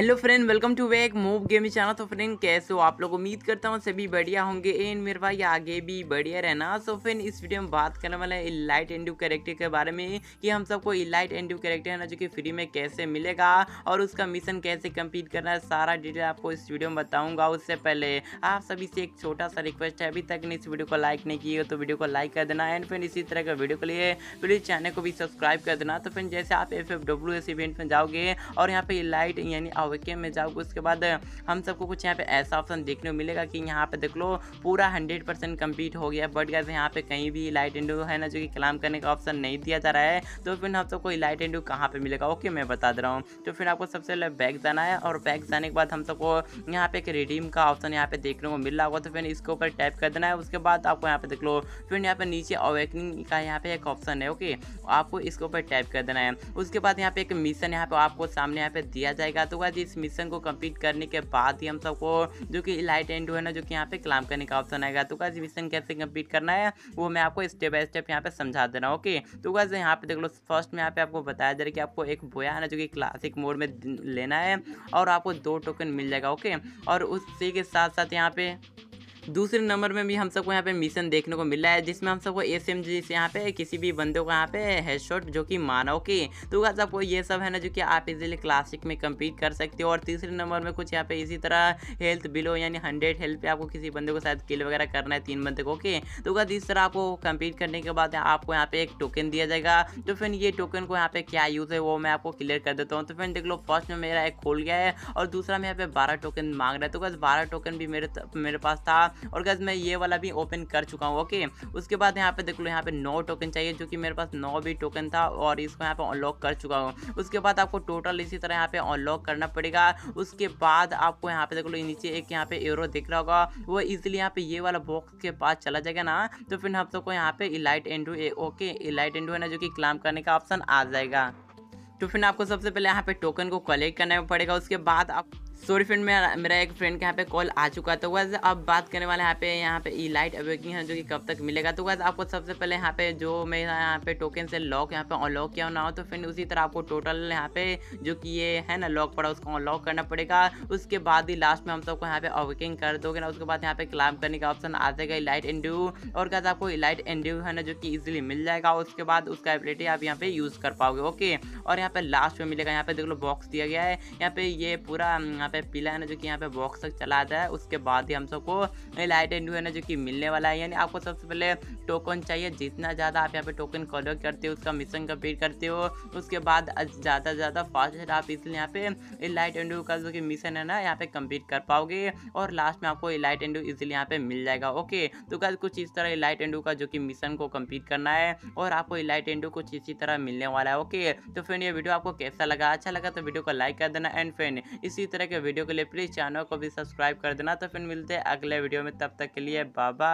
hello friend welcome to wake move game channel तो friend कैसे हो आप लोग उम्मीद करता हूँ सभी बढ़िया होंगे एंड मेरे भाई आगे भी बढ़िया रहना सो फ्रेंड इस वीडियो में बात करने वाला है इलाइट एंड कैरेक्टर के बारे में कि हम सबको इलाइट एंड कैरेक्टर है ना जो कि फ्री में कैसे मिलेगा और उसका मिशन कैसे कम्प्लीट करना है सारा डिटेल आपको इस वीडियो में बताऊँगा उससे पहले आप सभी से एक छोटा सा रिक्वेस्ट है अभी तक ने इस वीडियो को लाइक नहीं की तो वीडियो को लाइक कर देना एंड फ्रेंड इसी तरह के वीडियो के लिए प्लीज़ चैनल को भी सब्सक्राइब कर देना तो फ्रेंड जैसे आप एफ इवेंट में जाओगे और यहाँ पर इलाइट यानी वेकेम में जाओगे उसके बाद हम सबको कुछ यहाँ पे ऐसा ऑप्शन देखने को मिलेगा कि यहाँ पे देख लो पूरा हंड्रेड परसेंट कम्प्लीट हो गया बट गैस यहाँ पे कहीं भी लाइट एंड है ना जो कि क्लाम करने का ऑप्शन नहीं दिया जा रहा है तो फिर हम सबको लाइट एंड कहाँ पर मिलेगा ओके मैं बता दे रहा हूँ तो फिर आपको सबसे पहले बैग जाना है और बैग जाने के बाद हम सबको यहाँ पे एक रिडीम का ऑप्शन यहाँ पे देखने को मिल रहा होगा तो फिर इसके ऊपर टाइप कर देना है उसके बाद आपको यहाँ पे देख लो फिर यहाँ पे नीचे अवेकनिंग का यहाँ पे एक ऑप्शन है ओके आपको इसके ऊपर टाइप कर देना है उसके बाद यहाँ पे एक मिशन यहाँ पे आपको सामने यहाँ पे दिया जाएगा तो बाद इस मिशन को कंप्लीट करने के बाद ही हम सबको जो कि लाइट एंड है ना जो कि यहाँ पे क्लाम करने का ऑप्शन आएगा तो गाइज मिशन कैसे कंप्लीट करना है वो मैं आपको स्टेप बाय स्टेप यहाँ पे समझा दे रहा हूँ ओके तो क्या यहाँ पे देख लो फर्स्ट में यहाँ पे आपको बताया जा रहा है कि आपको एक बोया है ना जो कि क्लासिक मोड में लेना है और आपको दो टोकन मिल जाएगा ओके और उसी के साथ साथ यहाँ पे दूसरे नंबर में भी हम सबको यहाँ पे मिशन देखने को मिला है जिसमें हम सबको एस एम जी से यहाँ पे किसी भी बंदे को यहाँ पे हेडशॉट जो कि मारा ओके तो सबको ये सब है ना जो कि आप इजिली क्लासिक में कम्पीट कर सकते हो और तीसरे नंबर में कुछ यहाँ पे इसी तरह हेल्थ बिलो यानी हंड्रेड हेल्थ पे आपको किसी बंदे को शायद किल वगैरह करना है तीन बंदे को ओके तो अगर इस तरह आपको कम्पीट करने के बाद आपको यहाँ पे एक टोकन दिया जाएगा तो फिर ये टोकन को यहाँ पे क्या यूज़ है वो मैं आपको क्लियर कर देता हूँ तो फिर देख लो फर्स्ट में मेरा एक खोल गया है और दूसरा मैं यहाँ पे बारह टोकन मांग रहा है तो बस बारह टोकन भी मेरे मेरे पास था और गैस मैं ये वाला भी ओपन कर चुका हूँ ओके उसके बाद यहाँ पे देख लो यहाँ पे नौ टोकन चाहिए जो कि मेरे पास नौ भी टोकन था और इसको यहाँ पे अनलॉक कर चुका हूँ उसके बाद आपको टोटल इसी तरह यहाँ पे अनलॉक करना पड़ेगा उसके बाद आपको यहाँ पे देख लो नीचे एक यहाँ पे एरो दिख रहा होगा वो इजिली यहाँ पे ये वाला बॉक्स के पास चला जाएगा ना तो फिर हम सबको यहाँ पे elite end okay elite end है ना जो कि क्लाम करने का ऑप्शन आ जाएगा तो फिर आपको सबसे पहले यहाँ पे टोकन को कलेक्ट करना पड़ेगा उसके बाद आप सॉरी फ्रेंड मेरा मेरा एक फ्रेंड के यहाँ पे कॉल आ चुका तो वैसे अब बात करने वाले यहाँ पे यहाँ पे ई लाइट अवेकिंग है जो कि कब तक मिलेगा तो वैसे आपको सबसे पहले यहाँ पे जो मैं यहाँ पे टोकन से लॉक यहाँ पे अनलॉक किया ना हो तो फ्रेंड उसी तरह आपको टोटल यहाँ पे जो कि ये है ना लॉक पड़ा उसको अनलॉक करना पड़ेगा उसके बाद ही लास्ट में हम सबको यहाँ पे अवेकिंग कर दोगे ना उसके बाद यहाँ पे क्लाइम करने का ऑप्शन आ जाएगा ई लाइट एंड और क्या आपको ई लाइट एंड है ना जो कि ईजिली मिल जाएगा उसके बाद उसका एबिलिटी आप यहाँ पे यूज़ कर पाओगे ओके और यहाँ पे लास्ट में मिलेगा यहाँ पे देख लो बॉक्स दिया गया है यहाँ पे ये पूरा यहाँ पे पीला है ना जो कि यहाँ पे बॉक्स तक चला आता है उसके बाद ही हम सबको लाइट एंड है ना जो कि मिलने वाला है यानी आपको सबसे पहले टोकन चाहिए जितना ज़्यादा आप यहाँ पे टोकन कलेक्ट करते हो उसका मिशन कम्प्लीट करते हो उसके बाद ज़्यादा से ज़्यादा फास्ट आप इसलिए यहाँ पे लाइट एंड का जो कि मिशन है ना यहाँ पे कम्प्लीट कर पाओगे और लास्ट में आपको लाइट एंड इजिली यहाँ पे मिल जाएगा ओके तो कल कुछ इस तरह लाइट एंड का जो कि मिशन को कम्प्लीट करना है और आपको लाइट एंड कुछ इसी तरह मिलने वाला है ओके तो फ्रेंड ये वीडियो आपको कैसा लगा अच्छा लगा तो वीडियो को लाइक कर देना एंड फ्रेंड इसी तरह के वीडियो के लिए प्लीज़ चैनल को भी सब्सक्राइब कर देना तो फिर मिलते हैं अगले वीडियो में तब तक के लिए बाबा